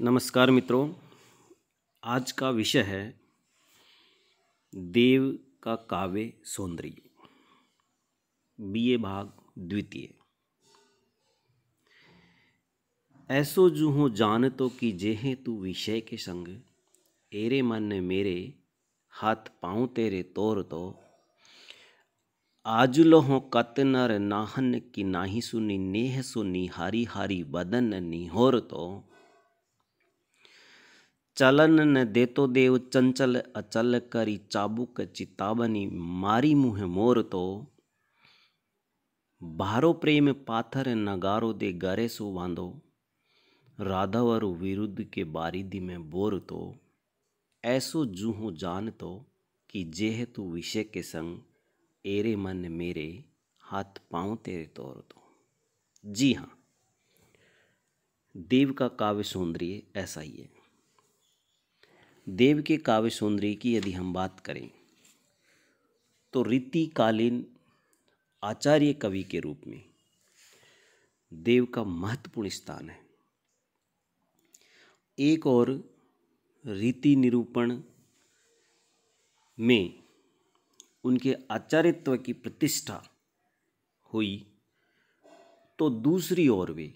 नमस्कार मित्रों आज का विषय है देव का काव्य सौंदर्य बीए भाग द्वितीय ऐसो जू हो जान तो कि जेहे तू विषय के संग एरे मन मेरे हाथ पाँव तेरे तोर तो आज लोहो कत नर नाहन की नाही सुनी नेह सुनी हारी हारी बदन निहोर तो चलन न देतो देव चंचल अचल करी चाबुक चिताबनी मारी मुहे मोर तो भारो प्रेम पाथर नगारो दे गरे सो बांधो राधव और विरुद्ध के बारिदी में बोर तो ऐसो जूहो जान तो कि जेह तू विषय के संग एरे मन मेरे हाथ पाँव तेरे तोर तो जी हाँ देव का काव्य सौंदर्य ऐसा ही है देव के काव्य सौंदर्य की यदि हम बात करें तो रीतिकालीन आचार्य कवि के रूप में देव का महत्वपूर्ण स्थान है एक और रीति निरूपण में उनके आचार्यत्व की प्रतिष्ठा हुई तो दूसरी ओर वे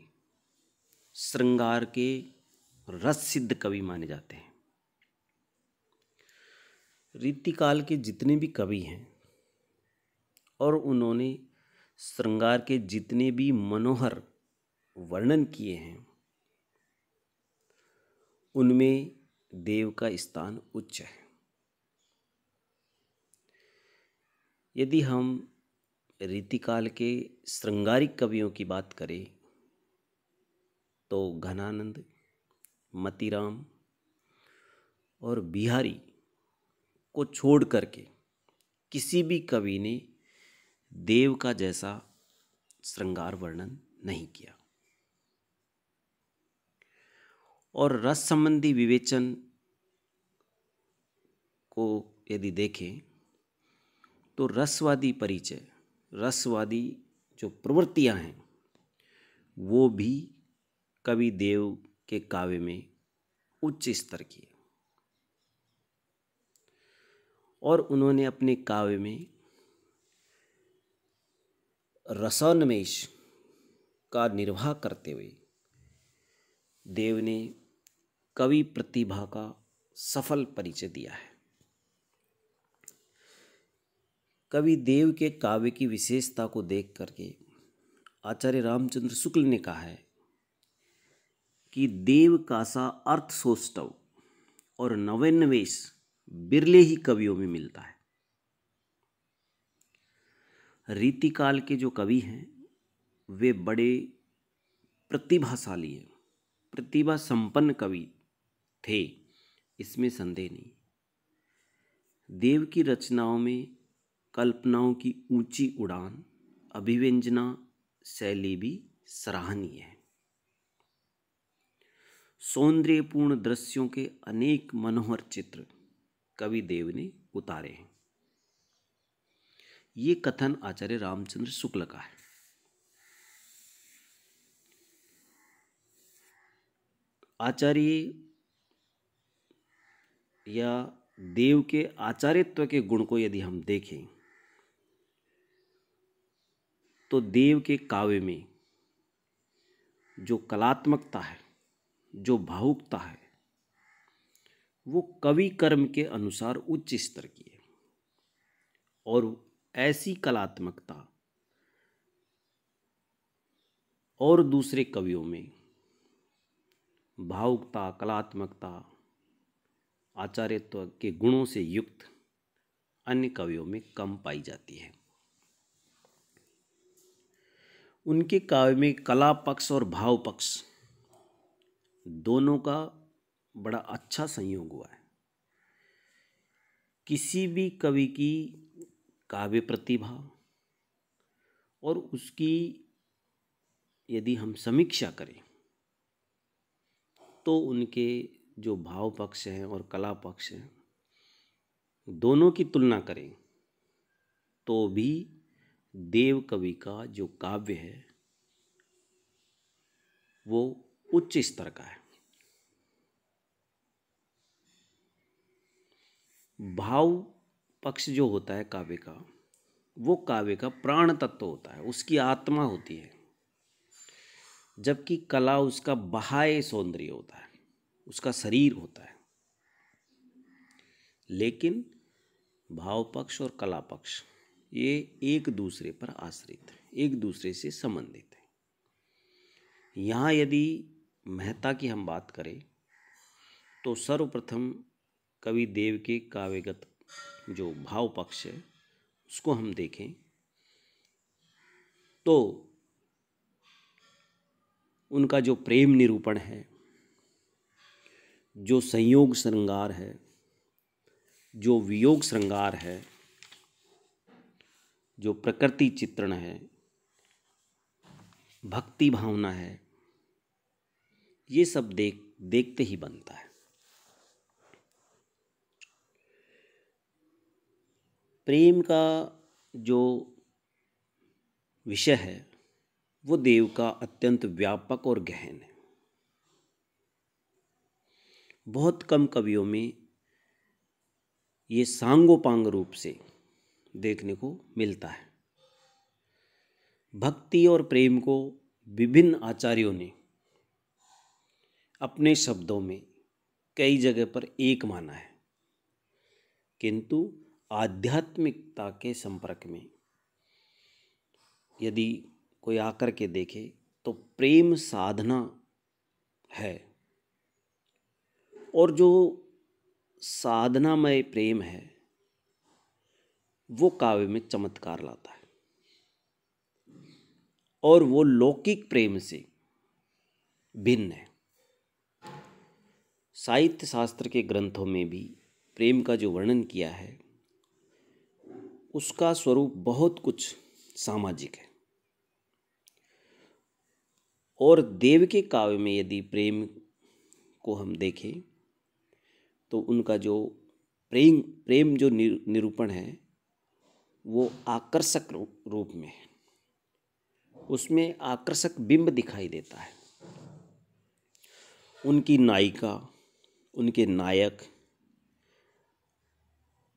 श्रृंगार के रस सिद्ध कवि माने जाते हैं रीतिकाल के जितने भी कवि हैं और उन्होंने श्रृंगार के जितने भी मनोहर वर्णन किए हैं उनमें देव का स्थान उच्च है यदि हम रीतिकाल के श्रृंगारिक कवियों की बात करें तो घनानंद मतीराम और बिहारी को छोड़ करके किसी भी कवि ने देव का जैसा श्रृंगार वर्णन नहीं किया और रस संबंधी विवेचन को यदि देखें तो रसवादी परिचय रसवादी जो प्रवृत्तियां हैं वो भी कवि देव के काव्य में उच्च स्तर की है और उन्होंने अपने काव्य में रसोन्मेष का निर्वाह करते हुए देव ने कवि प्रतिभा का सफल परिचय दिया है कवि देव के काव्य की विशेषता को देख करके आचार्य रामचंद्र शुक्ल ने कहा है कि देव का सा अर्थ सोष्टव और नवेन्वेष बिरले ही कवियों में मिलता है रीतिकाल के जो कवि हैं वे बड़े प्रतिभाशाली हैं प्रतिभा संपन्न कवि थे इसमें संदेह नहीं देव की रचनाओं में कल्पनाओं की ऊंची उड़ान अभिव्यंजना शैली भी सराहनीय है सौंदर्यपूर्ण दृश्यों के अनेक मनोहर चित्र कवि देव ने उतारे हैं ये कथन आचार्य रामचंद्र शुक्ल का है आचार्य या देव के आचार्यत्व के गुण को यदि हम देखें तो देव के काव्य में जो कलात्मकता है जो भावुकता है वो कवि कर्म के अनुसार उच्च स्तर की है और ऐसी कलात्मकता और दूसरे कवियों में भावुकता कलात्मकता आचार्यत्व के गुणों से युक्त अन्य कवियों में कम पाई जाती है उनके काव्य में कला पक्ष और भाव पक्ष दोनों का बड़ा अच्छा संयोग हुआ है किसी भी कवि की काव्य प्रतिभा और उसकी यदि हम समीक्षा करें तो उनके जो भाव पक्ष हैं और कला पक्ष हैं दोनों की तुलना करें तो भी देव कवि का जो काव्य है वो उच्च स्तर का है भाव पक्ष जो होता है काव्य का वो काव्य का प्राण तत्व होता है उसकी आत्मा होती है जबकि कला उसका बहाय सौंदर्य होता है उसका शरीर होता है लेकिन भाव पक्ष और कला पक्ष ये एक दूसरे पर आश्रित है एक दूसरे से संबंधित है यहाँ यदि महता की हम बात करें तो सर्वप्रथम कवि देव के काव्यगत जो भाव पक्ष है उसको हम देखें तो उनका जो प्रेम निरूपण है जो संयोग श्रृंगार है जो वियोग श्रृंगार है जो प्रकृति चित्रण है भक्ति भावना है ये सब देख देखते ही बनता है प्रेम का जो विषय है वो देव का अत्यंत व्यापक और गहन है बहुत कम कवियों में ये सांगोपांग रूप से देखने को मिलता है भक्ति और प्रेम को विभिन्न आचार्यों ने अपने शब्दों में कई जगह पर एक माना है किंतु आध्यात्मिकता के संपर्क में यदि कोई आकर के देखे तो प्रेम साधना है और जो साधनामय प्रेम है वो काव्य में चमत्कार लाता है और वो लौकिक प्रेम से भिन्न है साहित्य शास्त्र के ग्रंथों में भी प्रेम का जो वर्णन किया है उसका स्वरूप बहुत कुछ सामाजिक है और देव के काव्य में यदि प्रेम को हम देखें तो उनका जो प्रेम प्रेम जो निरूपण है वो आकर्षक रूप में है उसमें आकर्षक बिंब दिखाई देता है उनकी नायिका उनके नायक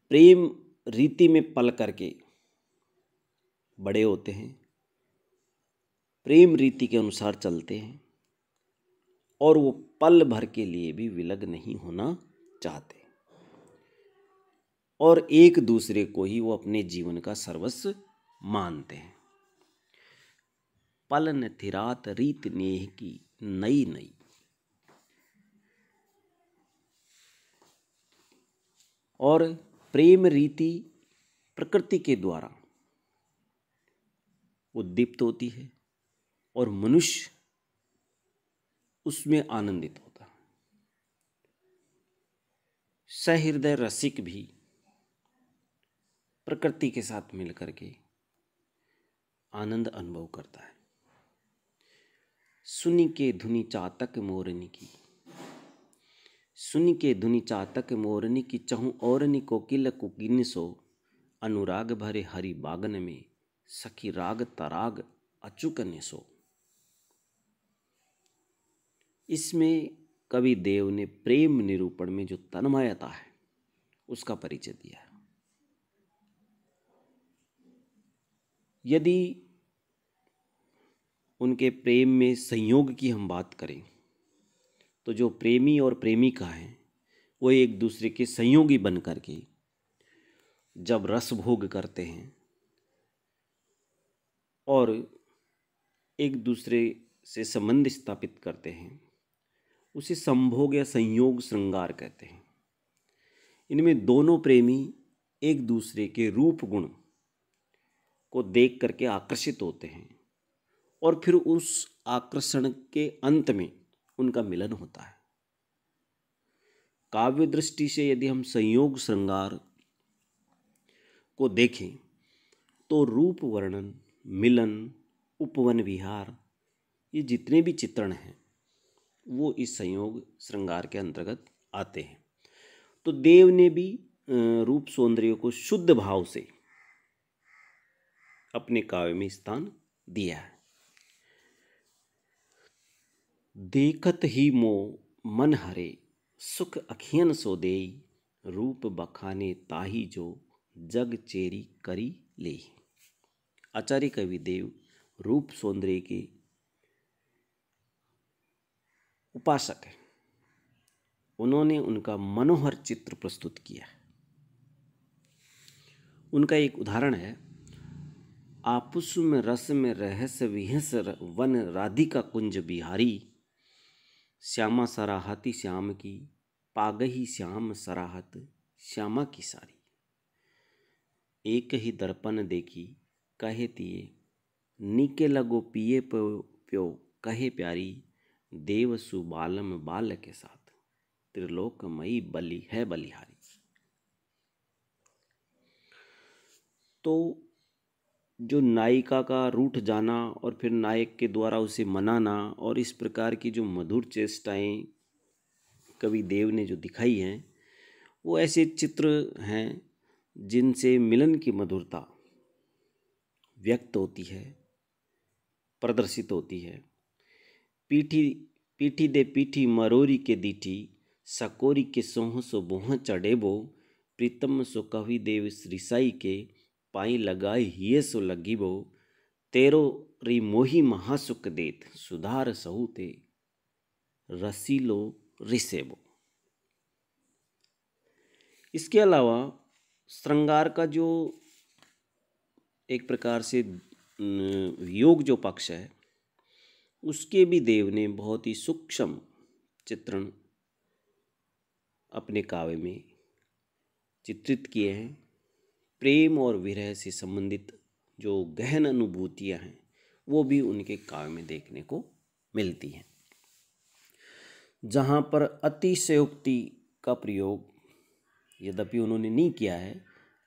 प्रेम रीति में पल करके बड़े होते हैं प्रेम रीति के अनुसार चलते हैं और वो पल भर के लिए भी विलग नहीं होना चाहते और एक दूसरे को ही वो अपने जीवन का सर्वस्व मानते हैं पल थिरात रीत नेह की नई नई और प्रेम रीति प्रकृति के द्वारा उद्दीप्त होती है और मनुष्य उसमें आनंदित होता सहृदय रसिक भी प्रकृति के साथ मिलकर के आनंद अनुभव करता है सुनी के धुनी चातक मोरनी की सुन के धुनि चातक मोरनी की चहु और कोकिल कुकिन सो अनुराग भरे हरि बागन में सखी राग तराग अचुक सो इसमें कवि देव ने प्रेम निरूपण में जो तन्मयता है उसका परिचय दिया है यदि उनके प्रेम में संयोग की हम बात करें तो जो प्रेमी और प्रेमिका हैं वो एक दूसरे के संयोगी बन कर के जब रस भोग करते हैं और एक दूसरे से संबंध स्थापित करते हैं उसे संभोग या संयोग श्रृंगार कहते हैं इनमें दोनों प्रेमी एक दूसरे के रूप गुण को देख करके आकर्षित होते हैं और फिर उस आकर्षण के अंत में उनका मिलन होता है काव्य दृष्टि से यदि हम संयोग श्रृंगार को देखें तो रूप वर्णन मिलन उपवन विहार ये जितने भी चित्रण हैं वो इस संयोग श्रृंगार के अंतर्गत आते हैं तो देव ने भी रूप सौंदर्य को शुद्ध भाव से अपने काव्य में स्थान दिया है देखत ही मो मन हरे सुख अखियन सो दे रूप बखाने ताही जो जग चेरी करी ले आचार्य कवि देव रूप सौंदर्य के उपासक हैं उन्होंने उनका मनोहर चित्र प्रस्तुत किया उनका एक उदाहरण है आपुस में रस में रहस्य विहस वन राधिका कुंज बिहारी श्यामा सराहती श्याम की पागही श्याम सराहत श्यामा की सारी एक ही दर्पण देखी कहे तिये नीके लगो पिए प्यो कहे प्यारी देव सुबालम बाल के साथ त्रिलोकमयी बलि है बलिहारी तो जो नायिका का रूठ जाना और फिर नायक के द्वारा उसे मनाना और इस प्रकार की जो मधुर चेष्टाएं कवि देव ने जो दिखाई हैं वो ऐसे चित्र हैं जिनसे मिलन की मधुरता व्यक्त होती है प्रदर्शित होती है पीठी पीठी दे पीठी मरोरी के दीठी सकोरी के सोह सो बोह चढ़ेबो प्रीतम सो कवि देव श्रीसाई के पाई लगाई हिये सो लगी बो तेरो री मोही महासुख देत सुधार सहूते रसीलो रिसेबो इसके अलावा श्रृंगार का जो एक प्रकार से योग जो पक्ष है उसके भी देव ने बहुत ही सूक्ष्म चित्रण अपने काव्य में चित्रित किए हैं प्रेम और विरह से संबंधित जो गहन अनुभूतियाँ हैं वो भी उनके काव्य में देखने को मिलती हैं जहाँ पर अतिशयोक्ति का प्रयोग यद्यपि उन्होंने नहीं किया है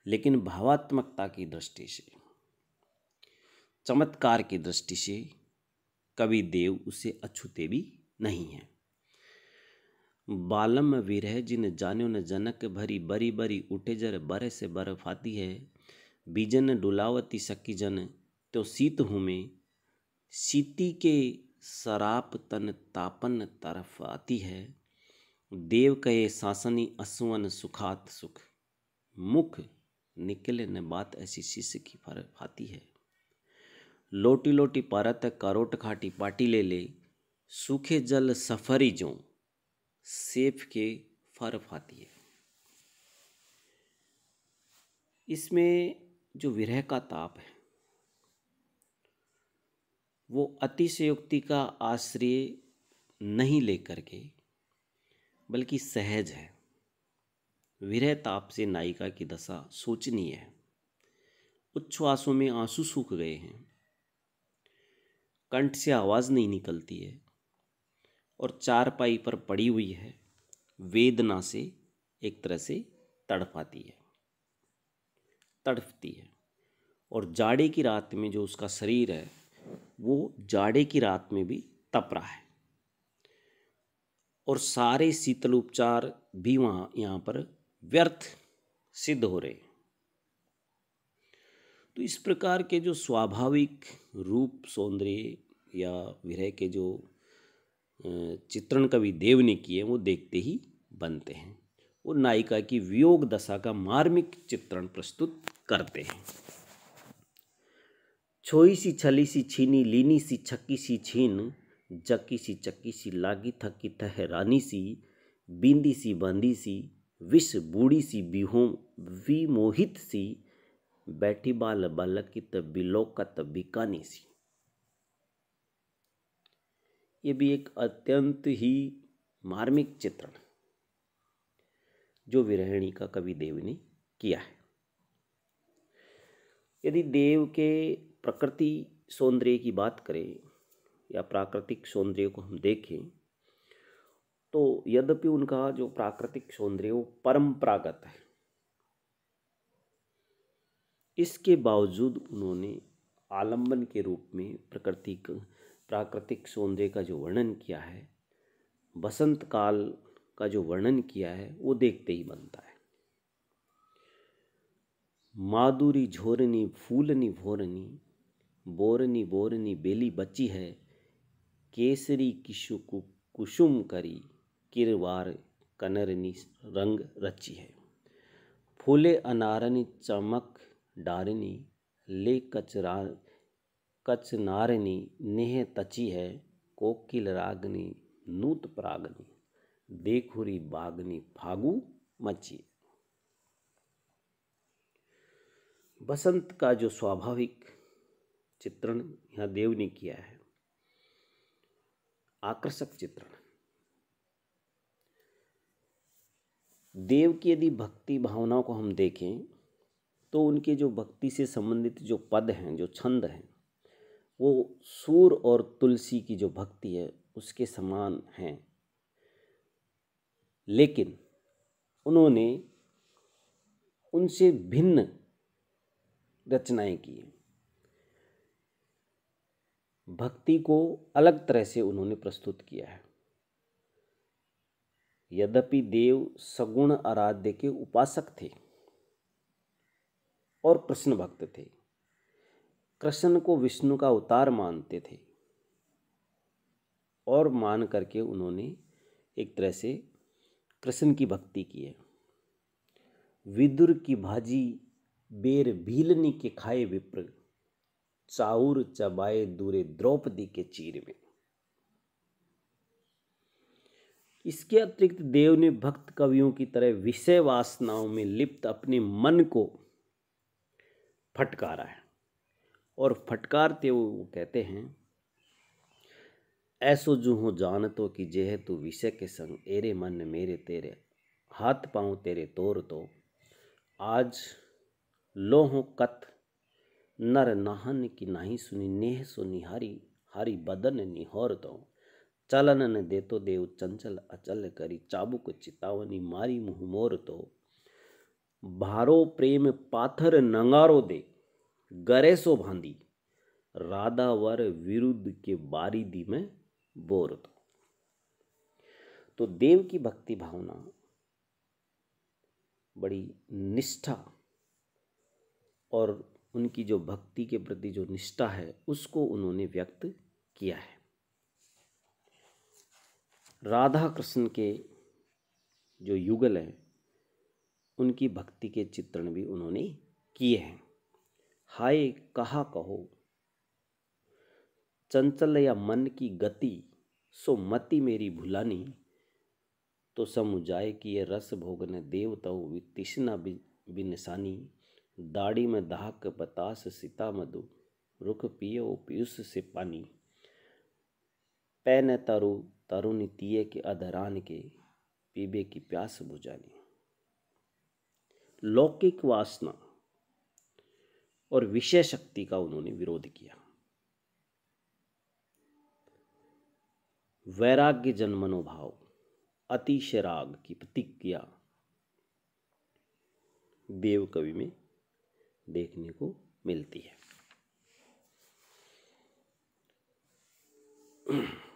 लेकिन भावात्मकता की दृष्टि से चमत्कार की दृष्टि से कवि देव उससे अछूते भी नहीं हैं बालम विरह जिन जान्यो न जनक भरी बरी बरी उठे जर बर से बर्फाती है बीजन डुलावती सकी जन तो सीत हूँ मैं के सराप तन तापन तरफ आती है देव कहे सासनी असुवन सुखात सुख मुख निकले न बात ऐसी शिष्य की फाती है लोटी लोटी परत करोट खाटी पाटी ले ले सूखे जल सफरी जो सेफ के फर्फ आती है इसमें जो विरह का ताप है वो अतिशयोक्ति का आश्रय नहीं लेकर के बल्कि सहज है विरह ताप से नायिका की दशा सोचनीय है उच्छ्वासों में आंसू सूख गए हैं कंठ से आवाज़ नहीं निकलती है और चारपाई पर पड़ी हुई है वेदना से एक तरह से तड़पाती है तड़पती है और जाड़े की रात में जो उसका शरीर है वो जाड़े की रात में भी तप रहा है और सारे शीतल उपचार भी वहाँ यहाँ पर व्यर्थ सिद्ध हो रहे तो इस प्रकार के जो स्वाभाविक रूप सौंदर्य या विरह के जो चित्रण कवि देव ने किए वो देखते ही बनते हैं वो नायिका की वियोग दशा का मार्मिक चित्रण प्रस्तुत करते हैं छोई सी छली सी छीनी लीनी सी छक्की सी छीन जक्की सी चक्की सी लागी थकी थहरानी सी बिंदी सी बंदी सी विष बूढ़ी सी बिहो विमोहित सी बैठी बाल बालकित बिलोकत बिकानी सी ये भी एक अत्यंत ही मार्मिक चित्रण जो विरहिणी का कवि देव ने किया है यदि देव के प्रकृति सौंदर्य की बात करें या प्राकृतिक सौंदर्य को हम देखें तो यद्यपि उनका जो प्राकृतिक सौंदर्य वो परंपरागत है इसके बावजूद उन्होंने आलंबन के रूप में प्रकृति प्राकृतिक सौंदर्य का जो वर्णन किया है बसंत काल का जो वर्णन किया है वो देखते ही बनता है माधुरी झोरनी फूलनी भोरनी बोरनी बोरनी बेली बची है केसरी किशु कुसुम करी किरवार कनरनी रंग रची है फूले अनारनी चमक डारनी ले कचरा कच्छ नारिनी नेह तची है कोकिल रागनी नूत प्रागनी देखुरी बागनी फागु मची बसंत का जो स्वाभाविक चित्रण यहाँ देव ने किया है आकर्षक चित्रण देव की यदि भक्ति भावनाओं को हम देखें तो उनके जो भक्ति से संबंधित जो पद हैं जो छंद हैं वो सूर और तुलसी की जो भक्ति है उसके समान हैं लेकिन उन्होंने उनसे भिन्न रचनाएं की भक्ति को अलग तरह से उन्होंने प्रस्तुत किया है यद्यपि देव सगुण आराध्य के उपासक थे और कृष्ण भक्त थे कृष्ण को विष्णु का अवतार मानते थे और मान करके उन्होंने एक तरह से कृष्ण की भक्ति की है विदुर की भाजी बेर भीलनी के खाए विप्र चाउर चबाए दूरे द्रौपदी के चीर में इसके अतिरिक्त देव ने भक्त कवियों की तरह विषय वासनाओं में लिप्त अपने मन को फटकारा है और फटकारते हुए वो कहते हैं ऐसो जो हो जानतो कि जेह तू विषय के संग एरे मन मेरे तेरे हाथ पाँव तेरे तोर तो आज लोहो कथ नर नाहन की नाही सुनी नेह सो निहारी हरी बदन निहोर तो चलन न दे तो देव चंचल अचल करी चाबुक चितावनी मारी मुहमोर तो भारो प्रेम पाथर नंगारो दे गरे सो भांदी राधावर विरुद्ध के बारी दी में बोर तो तो देव की भक्ति भावना बड़ी निष्ठा और उनकी जो भक्ति के प्रति जो निष्ठा है उसको उन्होंने व्यक्त किया है राधा कृष्ण के जो युगल हैं उनकी भक्ति के चित्रण भी उन्होंने किए हैं हाय कहा कहो चंचल या मन की गति सो मति मेरी भुलानी तो समुझाए कि ये रस भोगने देवताओं वितिष्णा बिनसानी दाढ़ी में दाहक बतास सीता मधु रुख पियो पीयूष से पानी पैन तरु तरुण तिये के अधरान के पीबे की प्यास बुझानी लौकिक वासना और विषय शक्ति का उन्होंने विरोध किया वैराग्य जन मनोभाव अतिशय राग की प्रतिक्रिया देव कवि में देखने को मिलती है